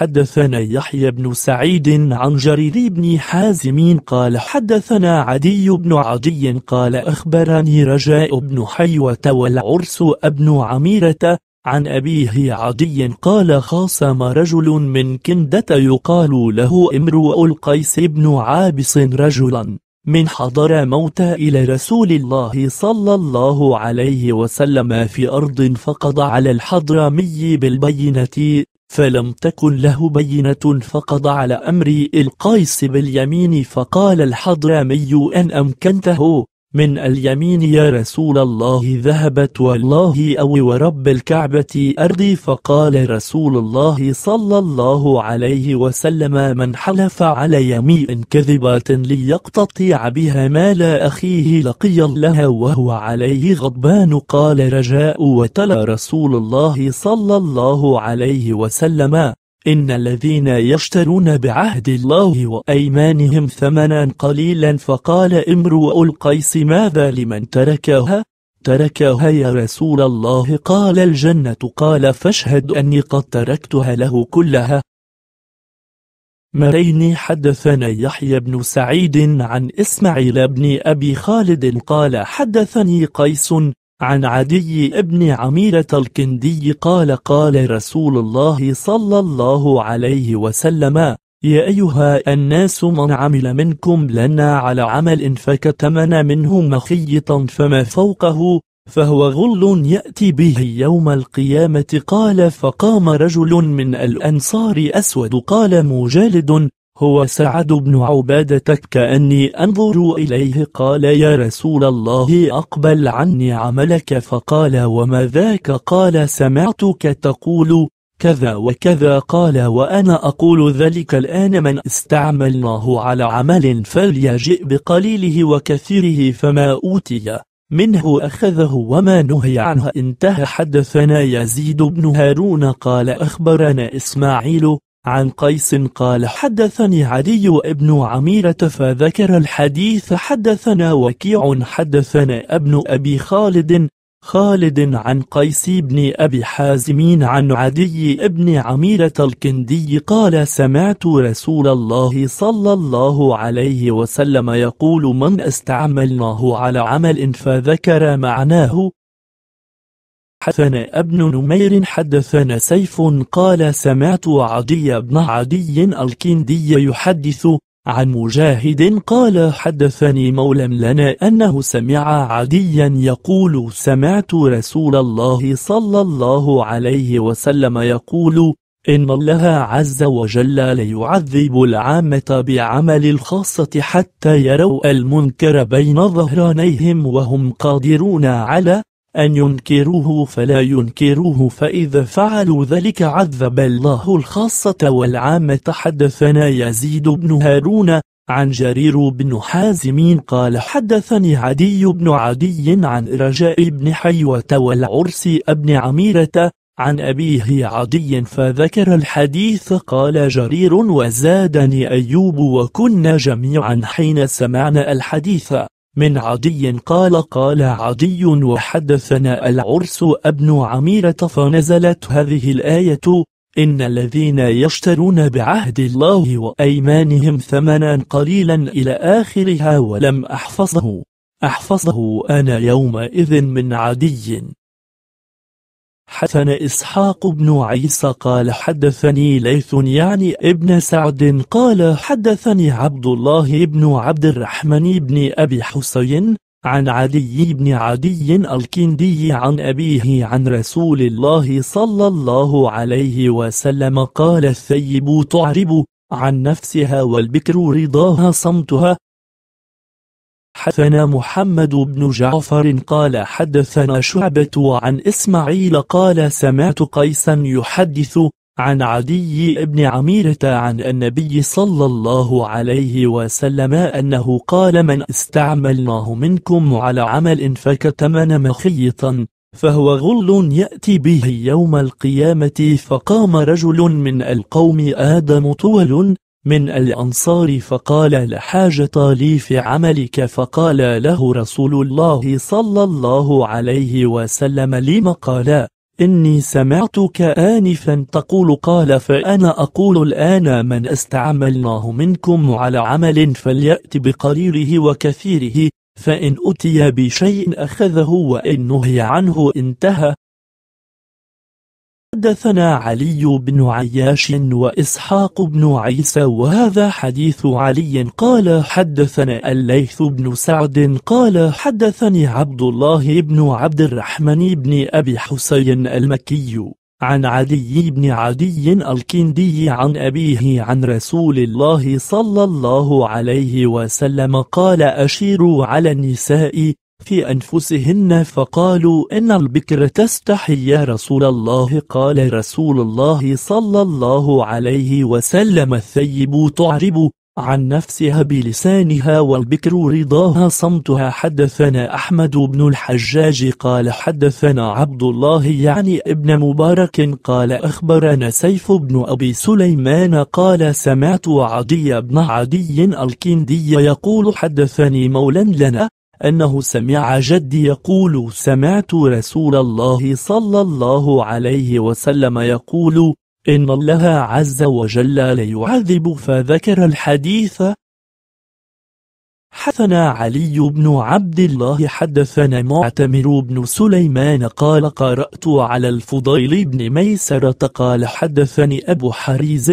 حدثنا يحيى بن سعيد عن جرير بن حازم قال حدثنا عدي بن عدي قال أخبرني رجاء بن حيوة والعرس ابن عميرة عن أبيه عدي قال خاصم رجل من كندة يقال له امرؤ القيس بن عابس رجلا من حضر موتى إلى رسول الله صلى الله عليه وسلم في أرض فقضى على الحضرمي بالبينة فلم تكن له بينة فقضى على أمر القيس باليمين فقال الحضرمي أن أمكنته من اليمين يا رسول الله ذهبت والله أو ورب الكعبة أرضي فقال رسول الله صلى الله عليه وسلم من حلف على يمين كذبة ليقتطع بها مال أخيه لقي الله وهو عليه غضبان قال رجاء وتلى رسول الله صلى الله عليه وسلم إن الذين يشترون بعهد الله وأيمانهم ثمنا قليلا فقال امرؤ القيس ماذا لمن تركها؟ تركها يا رسول الله قال الجنة قال فاشهد أني قد تركتها له كلها مرين حدثنا يحيى بن سعيد عن إسماعيل بن أبي خالد قال حدثني قيس عن عدي بن عميرة الكندي قال قال رسول الله صلى الله عليه وسلم يا أيها الناس من عمل منكم لنا على عمل فكتمنا منه مخيطا فما فوقه فهو غل يأتي به يوم القيامة قال فقام رجل من الأنصار أسود قال مجالد هو سعد بن عبادة كأني أنظر إليه قال يا رسول الله أقبل عني عملك فقال وما ذاك قال سمعتك تقول كذا وكذا قال وأنا أقول ذلك الآن من استعملناه على عمل فليجئ بقليله وكثيره فما أوتي منه أخذه وما نهي عنه انتهى حدثنا يزيد بن هارون قال أخبرنا إسماعيل عن قيس قال حدثني علي ابن عميرة فذكر الحديث حدثنا وكيع حدثنا ابن أبي خالد خالد عن قيس بن أبي حازمين عن عدي ابن عميرة الكندي قال سمعت رسول الله صلى الله عليه وسلم يقول من استعملناه على عمل فذكر معناه حدثنا ابن نمير حدثنا سيف قال سمعت عدي بن عدي الكندي يحدث عن مجاهد قال حدثني مولى لنا أنه سمع عديا يقول سمعت رسول الله صلى الله عليه وسلم يقول إن الله عز وجل ليعذب العامة بعمل الخاصة حتى يروا المنكر بين ظهرانيهم وهم قادرون على أن ينكروه فلا ينكروه فإذا فعلوا ذلك عذب الله الخاصة والعامة حدثنا يزيد بن هارون عن جرير بن حازم قال حدثني عدي بن عدي عن رجاء بن حيوة والعرس بن عميرة عن أبيه عدي فذكر الحديث قال جرير وزادني أيوب وكنا جميعا حين سمعنا الحديث من عدي قال قال عدي وحدثنا العرس ابن عميرة فنزلت هذه الآية إن الذين يشترون بعهد الله وأيمانهم ثمنا قليلا إلى آخرها ولم أحفظه أحفظه أنا يومئذ من عدي حسن إسحاق بن عيسى قال حدثني ليث يعني ابن سعد قال حدثني عبد الله بن عبد الرحمن بن أبي حسين عن علي بن عدي الكندي عن أبيه عن رسول الله صلى الله عليه وسلم قال الثيب تعرب عن نفسها والبكر رضاها صمتها حدثنا محمد بن جعفر قال حدثنا شعبة عن إسماعيل قال سمعت قيسا يحدث عن عدي بن عميرة عن النبي صلى الله عليه وسلم أنه قال من استعملناه منكم على عمل فكتمن مخيطا فهو غل يأتي به يوم القيامة فقام رجل من القوم آدم طول من الأنصار فقال لا حاجة لي في عملك فقال له رسول الله صلى الله عليه وسلم لم قال إني سمعتك آنفا تقول قال فأنا أقول الآن من استعملناه منكم على عمل فليأت بقريره وكثيره فإن أتي بشيء أخذه وإن نهي عنه انتهى حدثنا علي بن عياش وإسحاق بن عيسى وهذا حديث علي قال حدثنا الليث بن سعد قال حدثني عبد الله بن عبد الرحمن بن أبي حسين المكي عن علي بن عدي الكندي عن أبيه عن رسول الله صلى الله عليه وسلم قال أشيروا على النساء في أنفسهن فقالوا إن البكر تستحي يا رسول الله قال رسول الله صلى الله عليه وسلم الثيب تعرب عن نفسها بلسانها والبكر رضاها صمتها حدثنا أحمد بن الحجاج قال حدثنا عبد الله يعني ابن مبارك قال أخبرنا سيف بن أبي سليمان قال سمعت عدي بن عدي الكندي يقول حدثني مولا لنا أنه سمع جدي يقول سمعت رسول الله صلى الله عليه وسلم يقول إن الله عز وجل ليعذب فذكر الحديث حثنا علي بن عبد الله حدثنا معتمر بن سليمان قال قرأت على الفضيل بن ميسرة قال حدثني أبو حريز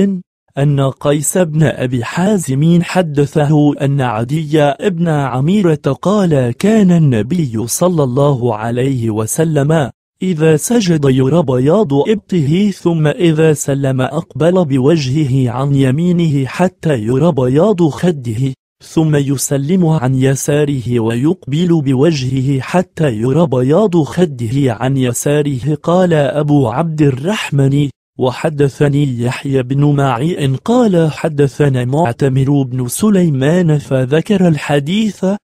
أن قيس بن أبي حازم حدثه أن عدي بن عميرة قال كان النبي صلى الله عليه وسلم إذا سجد يرى بياض إبطه ثم إذا سلم أقبل بوجهه عن يمينه حتى يرى بياض خده ثم يسلم عن يساره ويقبل بوجهه حتى يرى بياض خده عن يساره قال أبو عبد الرحمن وحدثني يحيى بن معي إن قال حدثنا معتمر بن سليمان فذكر الحديث